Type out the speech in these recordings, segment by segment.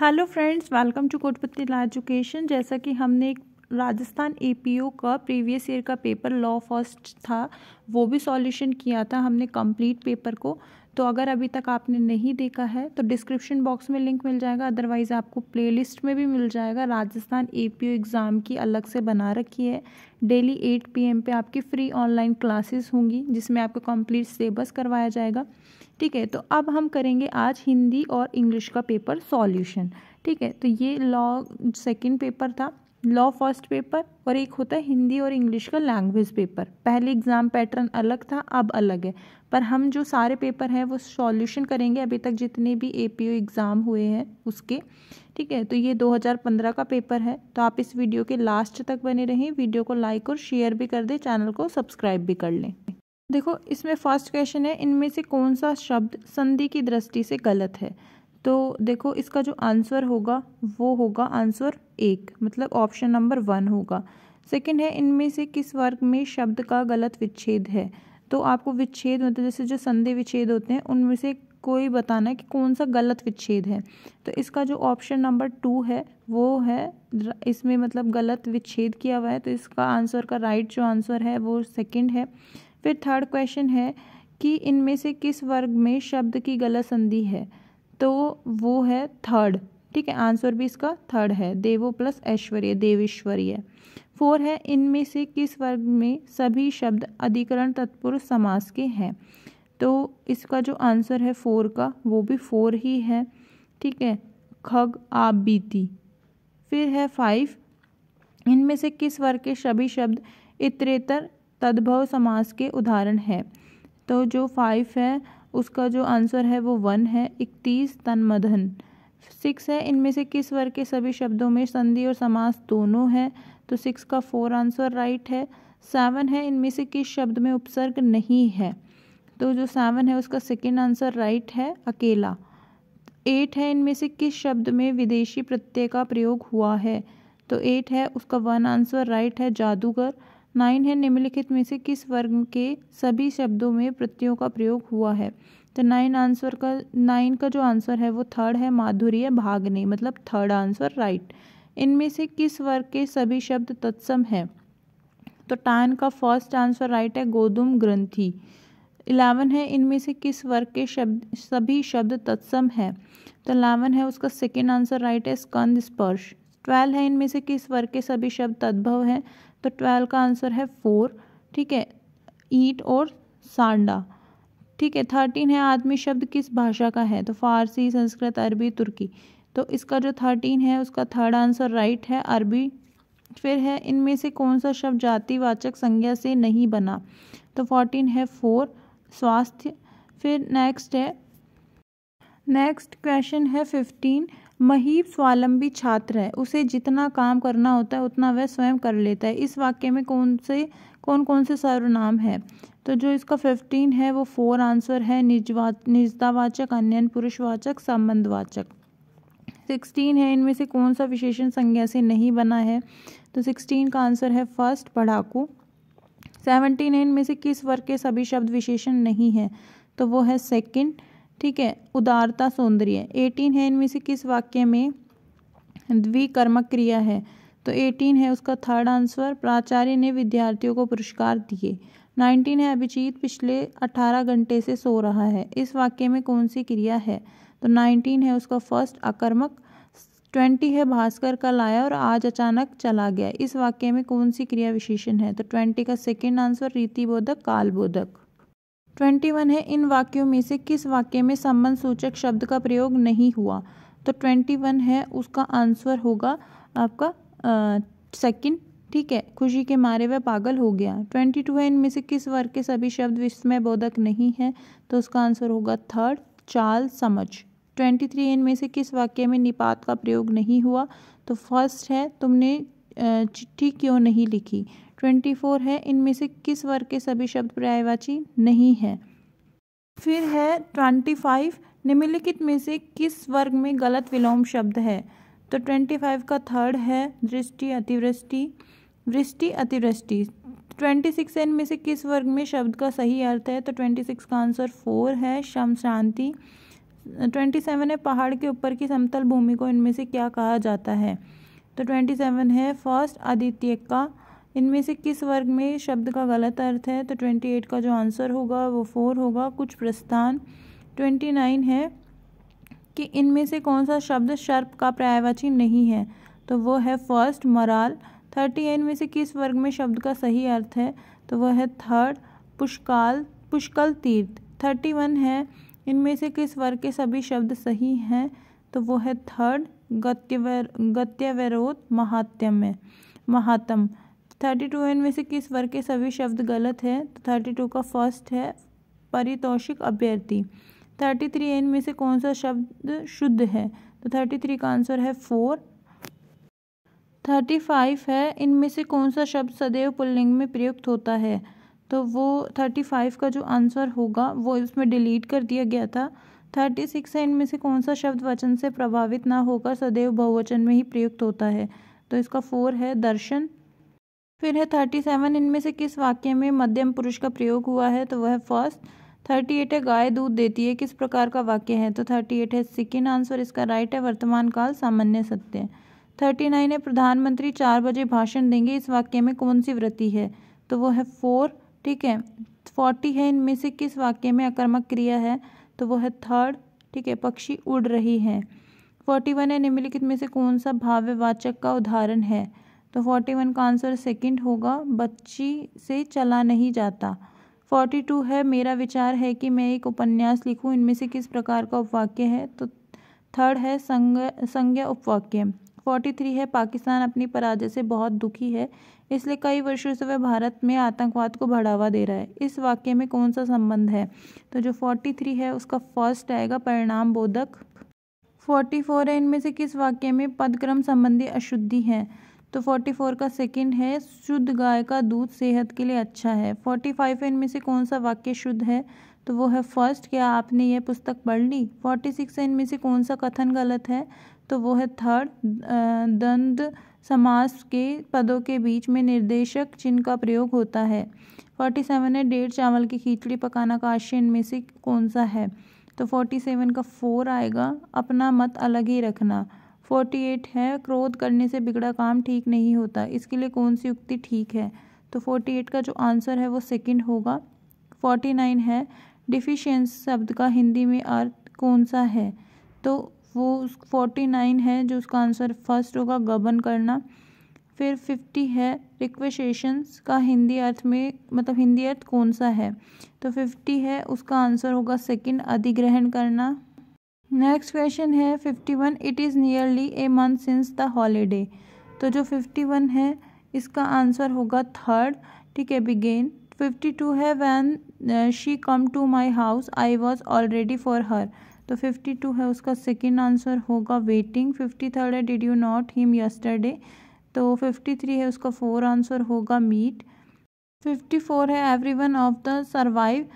hello friends welcome to कोटपति ला education जैसा कि हमने एक राजस्थान एपीओ का प्रीवियस ईयर का पेपर लॉ फर्स्ट था वो भी सॉल्यूशन किया था हमने कंप्लीट पेपर को तो अगर अभी तक आपने नहीं देखा है तो डिस्क्रिप्शन बॉक्स में लिंक मिल जाएगा अदरवाइज़ आपको प्लेलिस्ट में भी मिल जाएगा राजस्थान ए एग्ज़ाम की अलग से बना रखी है डेली एट पीएम पे आपकी फ्री ऑनलाइन क्लासेस होंगी जिसमें आपको कंप्लीट सिलेबस करवाया जाएगा ठीक है तो अब हम करेंगे आज हिंदी और इंग्लिश का पेपर सॉल्यूशन ठीक है तो ये लॉ सेकंड पेपर था लॉ फर्स्ट पेपर और एक होता है हिंदी और इंग्लिश का लैंग्वेज पेपर पहले एग्ज़ाम पैटर्न अलग था अब अलग है पर हम जो सारे पेपर हैं वो सॉल्यूशन करेंगे अभी तक जितने भी ए एग्ज़ाम हुए हैं उसके ठीक है तो ये 2015 का पेपर है तो आप इस वीडियो के लास्ट तक बने रहें वीडियो को लाइक और शेयर भी कर दें चैनल को सब्सक्राइब भी कर लें देखो इसमें फर्स्ट क्वेश्चन है इनमें से कौन सा शब्द संधि की दृष्टि से गलत है तो देखो इसका जो आंसर होगा वो होगा आंसर एक मतलब ऑप्शन नंबर वन होगा सेकंड है इनमें से किस वर्ग में शब्द का गलत विच्छेद है तो आपको विच्छेद मतलब जैसे जो संधि विच्छेद होते हैं उनमें से कोई बताना है कि कौन सा गलत विच्छेद है तो इसका जो ऑप्शन नंबर टू है वो है इसमें मतलब गलत विच्छेद किया हुआ है तो इसका आंसर का राइट जो आंसर है वो सेकेंड है फिर थर्ड क्वेश्चन है कि इनमें से किस वर्ग में शब्द की गलत संधि है तो वो है थर्ड ठीक है आंसर भी इसका थर्ड है देवो प्लस ऐश्वर्य देवेश्वरीय फोर है इनमें से किस वर्ग में सभी शब्द अधिकरण तत्पुरुष समास के हैं तो इसका जो आंसर है फोर का वो भी फोर ही है ठीक है खग आप बीती फिर है फाइव इनमें से किस वर्ग के सभी शब्द इतरेतर तद्भव समास के उदाहरण हैं तो जो फाइव है उसका जो आंसर है वो वन है इकतीस तनमधन सिक्स है इनमें से किस वर्ग के सभी शब्दों में संधि और समास दोनों तो है तो सिक्स का फोर आंसर राइट है सेवन है इनमें से किस शब्द में उपसर्ग नहीं है तो जो सेवन है उसका सेकेंड आंसर राइट है अकेला एट है इनमें से किस शब्द में विदेशी प्रत्यय का प्रयोग हुआ है तो एट है उसका वन आंसर राइट है जादूगर नाइन है निम्नलिखित में से किस वर्ग के सभी शब्दों में प्रत्ययों का प्रयोग हुआ है तो नाइन आंसर का नाइन का जो आंसर है वो थर्ड है माधुर्य भागने मतलब थर्ड आंसर राइट इनमें से किस वर्ग के सभी शब्द तत्सम है तो टैन का फर्स्ट आंसर राइट है गोदुम ग्रंथि इलेवन है इनमें से किस वर्ग के शब्द सभी शब्द तत्सम है तो इलेवन है उसका सेकेंड आंसर राइट है स्कंद स्पर्श ट्वेल्व है इनमें से किस वर्ग के सभी शब्द तद्भव हैं तो ट्वेल्व का आंसर है फोर ठीक है ईट और सांडा ठीक है थर्टीन है आदमी शब्द किस भाषा का है तो फारसी संस्कृत अरबी तुर्की तो इसका जो थर्टीन है उसका थर्ड आंसर राइट है अरबी फिर है इनमें से कौन सा शब्द जातिवाचक संज्ञा से नहीं बना तो फोर्टीन है फोर स्वास्थ्य फिर नेक्स्ट है नेक्स्ट क्वेश्चन है फिफ्टीन महीब स्वावलंबी छात्र है उसे जितना काम करना होता है उतना वह स्वयं कर लेता है इस वाक्य में कौन से कौन कौन से सर्वनाम है तो जो इसका फिफ्टीन है वो फोर आंसर है निजवा निजतावाचक अन्य पुरुषवाचक संबंधवाचक सिक्सटीन है इनमें से कौन सा विशेषण संज्ञा से नहीं बना है तो सिक्सटीन का आंसर है फर्स्ट पढ़ाकू सेवनटीन है इनमें से किस वर्ग के सभी शब्द विशेषण नहीं है तो वो है सेकेंड ठीक है उदारता सौंदर्य एटीन है इनमें से किस वाक्य में द्विकर्मक क्रिया है तो एटीन है उसका थर्ड आंसर प्राचार्य ने विद्यार्थियों को पुरस्कार दिए नाइनटीन है अभिजीत पिछले अठारह घंटे से सो रहा है इस वाक्य में कौन सी क्रिया है तो नाइनटीन है उसका फर्स्ट आकर्मक ट्वेंटी है भास्कर कल आया और आज अचानक चला गया इस वाक्य में कौन सी क्रिया विशेषण है तो ट्वेंटी का सेकेंड आंसर रीतिबोधक कालबोधक ट्वेंटी वन है इन वाक्यों में से किस वाक्य में संबंध सूचक शब्द का प्रयोग नहीं हुआ तो ट्वेंटी वन है उसका आंसर होगा आपका सेकंड ठीक है खुशी के मारे वह पागल हो गया ट्वेंटी टू है इनमें से किस वर्ग के सभी शब्द विस्मय बोधक नहीं है तो उसका आंसर होगा थर्ड चाल समझ ट्वेंटी थ्री इनमें से किस वाक्य में निपात का प्रयोग नहीं हुआ तो फर्स्ट है तुमने चिट्ठी क्यों नहीं लिखी ट्वेंटी फोर है इनमें से किस वर्ग के सभी शब्द पर्यायवाची नहीं है फिर है ट्वेंटी फाइव निम्नलिखित में से किस वर्ग में गलत विलोम शब्द है तो ट्वेंटी फाइव का थर्ड है दृष्टि अतिवृष्टि वृष्टि अतिवृष्टि ट्वेंटी सिक्स है इनमें से किस वर्ग में शब्द का सही अर्थ है तो ट्वेंटी सिक्स का आंसर फोर है शम शांति ट्वेंटी सेवन है पहाड़ के ऊपर की समतल भूमि को इनमें से क्या कहा जाता है तो ट्वेंटी सेवन है फर्स्ट आदित्य का इनमें से किस वर्ग में शब्द का गलत अर्थ है तो ट्वेंटी एट का जो आंसर होगा वो फोर होगा कुछ प्रस्थान ट्वेंटी नाइन है कि इनमें से कौन सा शब्द शर्प का पर्यायवाची नहीं है तो वो है फर्स्ट मराल थर्टी एन में से किस वर्ग में शब्द का सही अर्थ है तो वह है थर्ड पुष्काल पुष्कल तीर्थ थर्टी वन है इनमें से किस वर्ग के सभी शब्द सही हैं तो वो है थर्ड गत्यवर गत्यवरोध महात्म्य महात्म थर्टी टू इनमें से किस वर्ग के सभी शब्द गलत तो है तो थर्टी टू का फर्स्ट है परितोषिक अभ्यर्थी थर्टी थ्री इनमें से कौन सा शब्द शुद्ध है तो थर्टी थ्री का आंसर है फोर थर्टी फाइव है इनमें से कौन सा शब्द सदैव पुल्लिंग में प्रयुक्त होता है तो वो थर्टी फाइव का जो आंसर होगा वो इसमें डिलीट कर दिया गया था थर्टी सिक्स है इनमें से कौन सा शब्द वचन से प्रभावित ना होकर सदैव बहुवचन में ही प्रयुक्त होता है तो इसका फोर है दर्शन फिर है थर्टी सेवन इनमें से किस वाक्य में मध्यम पुरुष का प्रयोग हुआ है तो वह फर्स्ट थर्टी एट है गाय दूध देती है किस प्रकार का वाक्य है तो थर्टी एट है सेकेंड आंसर इसका राइट है वर्तमान काल सामान्य सत्य थर्टी नाइन है प्रधानमंत्री चार बजे भाषण देंगे इस वाक्य में कौन सी व्रति है तो वो है फोर ठीक है फोर्टी है इनमें से किस वाक्य में आक्रमक क्रिया है तो वो है थर्ड ठीक है पक्षी उड़ रही है फोर्टी वन है निम्नलिखित में से कौन सा भाव्यवाचक का उदाहरण है तो फोर्टी वन का आंसर सेकेंड होगा बच्ची से चला नहीं जाता फोर्टी टू है मेरा विचार है कि मैं एक उपन्यास लिखूं इनमें से किस प्रकार का उपवाक्य है तो थर्ड है संग संज्ञा उपवाक्य फोर्टी थ्री है पाकिस्तान अपनी पराजय से बहुत दुखी है इसलिए कई वर्षों से वह भारत में आतंकवाद को बढ़ावा दे रहा है इस वाक्य में कौन सा संबंध है तो जो फोर्टी थ्री है उसका फर्स्ट आएगा परिणाम बोधक फोर्टी फोर है इनमें से किस वाक्य में पदक्रम संबंधी अशुद्धि है तो फोर्टी फोर का सेकंड है शुद्ध गाय का दूध सेहत के लिए अच्छा है फोर्टी फाइव इनमें से कौन सा वाक्य शुद्ध है तो वो है फर्स्ट क्या आपने यह पुस्तक पढ़ ली फोर्टी सिक्स इनमें से कौन सा कथन गलत है तो वो है थर्ड दंद समास के पदों के बीच में निर्देशक चिन्ह का प्रयोग होता है फोर्टी सेवन है डेढ़ चावल की खिचड़ी पकाना का आशय इनमें से कौन सा है तो फोर्टी सेवन का फोर आएगा अपना मत अलग ही रखना फोर्टी एट है क्रोध करने से बिगड़ा काम ठीक नहीं होता इसके लिए कौन सी उक्ति ठीक है तो फोर्टी एट का जो आंसर है वो सेकंड होगा फोर्टी नाइन है डिफिशियंस शब्द का हिंदी में अर्थ कौन सा है तो वो फोर्टी नाइन है जो उसका आंसर फर्स्ट होगा गबन करना फिर फिफ्टी है रिक्वेशेशंस का हिंदी अर्थ में मतलब हिंदी अर्थ कौन सा है तो फिफ्टी है उसका आंसर होगा सेकंड अधिग्रहण करना नेक्स्ट क्वेश्चन है fifty one it is nearly a month since the holiday तो जो फिफ्टी वन है इसका आंसर होगा थर्ड ठीक है बिगेन फिफ्टी टू है when she come to my house I was already for her तो फिफ्टी टू है उसका सेकेंड आंसर होगा वेटिंग फिफ्टी थर्ड है did you not him yesterday तो फिफ्टी थ्री है उसका फोर आंसर होगा मीट फिफ्टी फोर है every one of the survive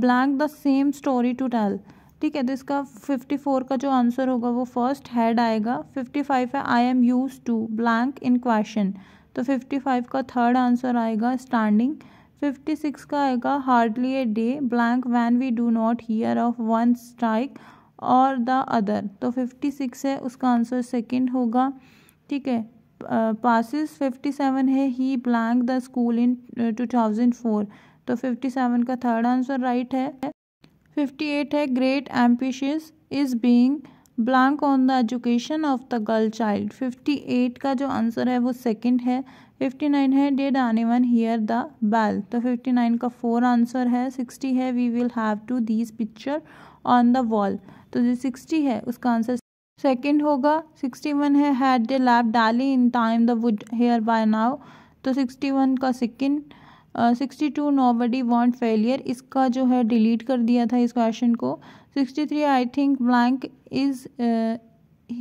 blank the same story to tell ठीक है तो इसका फिफ्टी फोर का जो आंसर होगा वो फर्स्ट हेड आएगा फिफ्टी फाइव है I am use to blank in question तो फिफ्टी फाइव का थर्ड आंसर आएगा स्टैंडिंग फिफ्टी सिक्स का आएगा hardly a day blank when we do not hear of one strike or the other तो fifty six है उसका answer second होगा ठीक है पासिस फिफ्टी सेवन है he blank the school in two thousand four तो फिफ्टी सेवन का third answer right है फिफ्टी एट है great emphasis is being blank on the education of the girl child fifty eight का जो answer है वो second है fifty nine है did any one hear the bell तो फिफ्टी नाइन का फोर आंसर है सिक्सटी है we will have to these picture on the wall तो जो सिक्सटी है उसका आंसर सेकेंड होगा सिक्सटी वन है had the lab daily in time the would here by now तो सिक्सटी वन का second sixty two nobody want failure इसका जो है डिलीट कर दिया था इस क्वेश्चन को sixty three I think blank is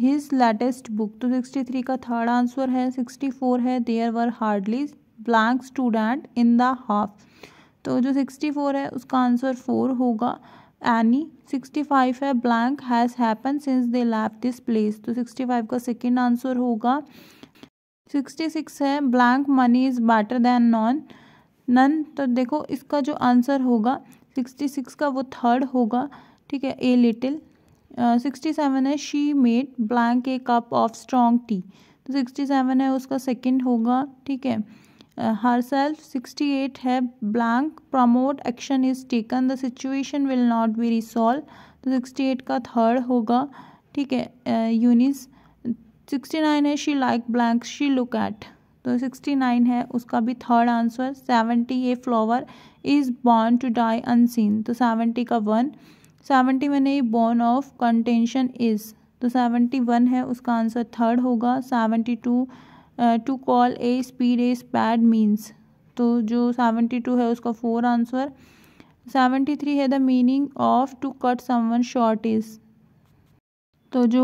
his latest book तो सिक्सटी थ्री का थर्ड आंसर है सिक्सटी फोर है there were hardly blank student in the half तो जो सिक्सटी फोर है उसका आंसर फोर होगा एनी सिक्सटी फाइव है blank has happen since they left this place तो सिक्सटी फाइव का सेकेंड आंसर होगा सिक्सटी सिक्स है blank money is better than non none तो देखो इसका जो आंसर होगा सिक्सटी सिक्स का वो थर्ड होगा ठीक है ए लिटिल सिक्सटी सेवन है she made blank a cup of strong tea तो सिक्सटी सेवन है उसका सेकंड होगा ठीक है हर सेल्फ सिक्सटी एट है blank prompt action is taken the situation will not be resolve तो सिक्सटी एट का थर्ड होगा ठीक है यूनिस सिक्सटी नाइन है she like blank she look at तो सिक्सटी नाइन है उसका भी third answer seventy a flower is born to die unseen तो सेवेंटी का वन सेवेंटी मैंने ये बॉर्न ऑफ कंटेंशन इज़ तो सेवेंटी वन है उसका आंसर थर्ड होगा seventy two to call a spade is bad means तो जो सेवेंटी टू है उसका फोर आंसर सेवेंटी थ्री है the meaning of to cut someone short is तो जो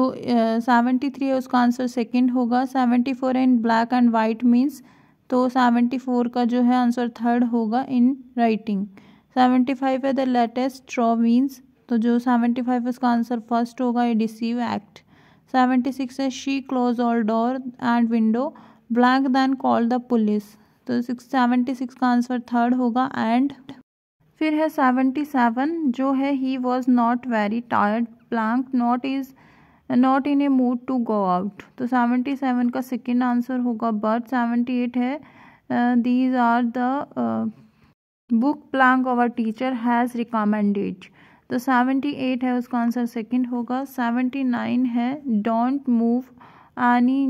सेवेंटी थ्री है उसका आंसर सेकेंड होगा seventy four in black and white means तो सेवेंटी फोर का जो है आंसर थर्ड होगा इन राइटिंग सेवेंटी फाइव है द लेटेस्ट ड्रॉ मीन्स तो जो सेवेंटी फाइव उसका आंसर फर्स्ट होगा a deceive act seventy six है she close all door and window blank then call the police तो सिक्स सेवेंटी सिक्स का answer third होगा and फिर है सेवेंटी सेवन जो है he was not very tired blank not is not in a mood to go out तो seventy seven का second answer होगा बट सेवेंटी एट है these are the book blank our teacher has recommended तो seventy eight है उसका answer second होगा seventy nine है don't move any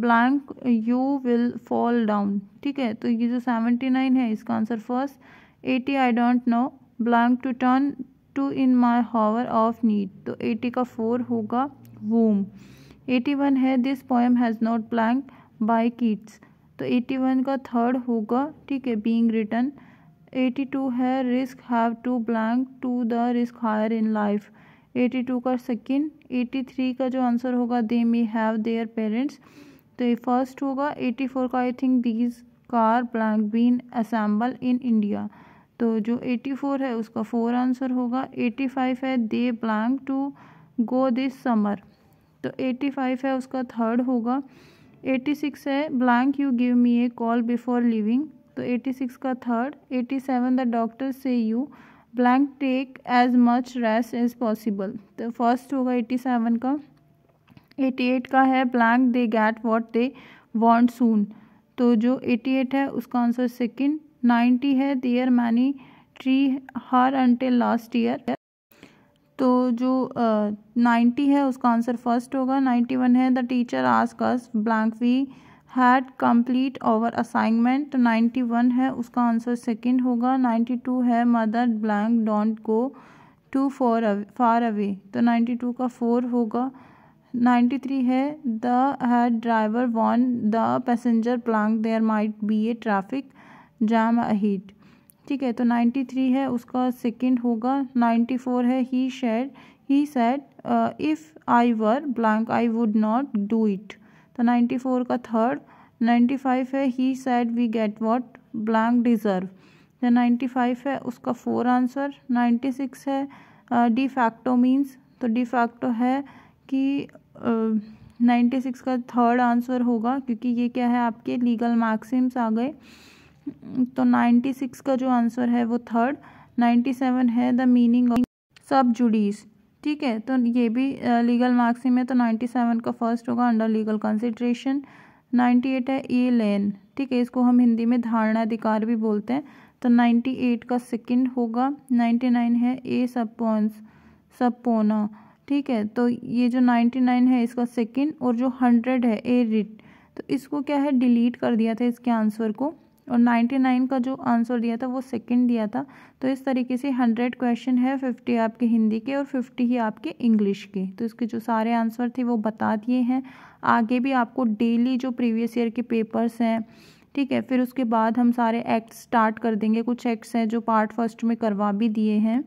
blank you will fall down ठीक है तो ये जो सेवेंटी नाइन है इसका answer first eighty I don't know blank to turn to in my hour of need तो एटी का फोर होगा वूम एटी वन है this poem has not blank by Keats तो एटी वन का थर्ड होगा ठीक है बींग रिटर्न एटी टू है risk have to blank to the risk higher in life eighty two का सेकेंड एटी थ्री का जो आंसर होगा they may have their parents तो ये फर्स्ट होगा एटी फोर का I think these car blank been assemble in India तो जो 84 है उसका फोर आंसर होगा 85 है they blank to go this summer तो 85 है उसका थर्ड होगा 86 है blank you give me a call before leaving तो 86 का third 87 the doctor says you blank take as much rest as possible तो फर्स्ट होगा एट्टी सेवन का एटी एट का है blank they get what they want soon तो जो eighty eight है उसका आंसर सेकेंड नाइन्टी है there many tree here until last year तो जो नाइन्टी uh, है उसका आंसर फर्स्ट होगा नाइन्टी वन है the teacher ask blank we had complete over assignment तो नाइन्टी वन है उसका आंसर सेकेंड होगा नाइन्टी टू है mother blank don't go too for far away तो नाइन्टी टू का फोर होगा नाइन्टी थ्री है the head driver warn the passenger blank there might be a traffic jam heat ठीक है तो ninety three है उसका सेकंड होगा नाइन्टी फोर है he shed he said if I were blank I would not do it तो ninety four का third ninety five है he said we get what blank deserve तो नाइन्टी फाइव है उसका फोर आंसर नाइन्टी सिक्स है de facto means तो de facto है कि नाइन्टी uh, सिक्स का थर्ड आंसर होगा क्योंकि ये क्या है आपके लीगल मैक्सिम्स आ गए तो नाइन्टी सिक्स का जो आंसर है वो थर्ड नाइन्टी सेवन है the meaning of sub judice ठीक है तो ये भी लीगल ही में तो नाइन्टी सेवन का फर्स्ट होगा under legal consideration ninety eight है ए लेन ठीक है इसको हम हिंदी में धारणा अधिकार भी बोलते हैं तो नाइन्टी एट का सेकंड होगा नाइन्टी नाइन है ए सपोन्स सपोना ठीक है तो ये जो नाइन्टी नाइन है इसका सेकंड और जो हंड्रेड है ए रिट तो इसको क्या है डिलीट कर दिया था इसके आंसर को और 99 का जो आंसर दिया था वो सेकंड दिया था तो इस तरीके से 100 क्वेश्चन है 50 आपके हिंदी के और 50 ही आपके इंग्लिश के तो इसके जो सारे आंसर थे वो बता दिए हैं आगे भी आपको डेली जो प्रीवियस ईयर के पेपर्स हैं ठीक है फिर उसके बाद हम सारे एक्ट स्टार्ट कर देंगे कुछ एक्ट्स हैं जो पार्ट फर्स्ट में करवा भी दिए हैं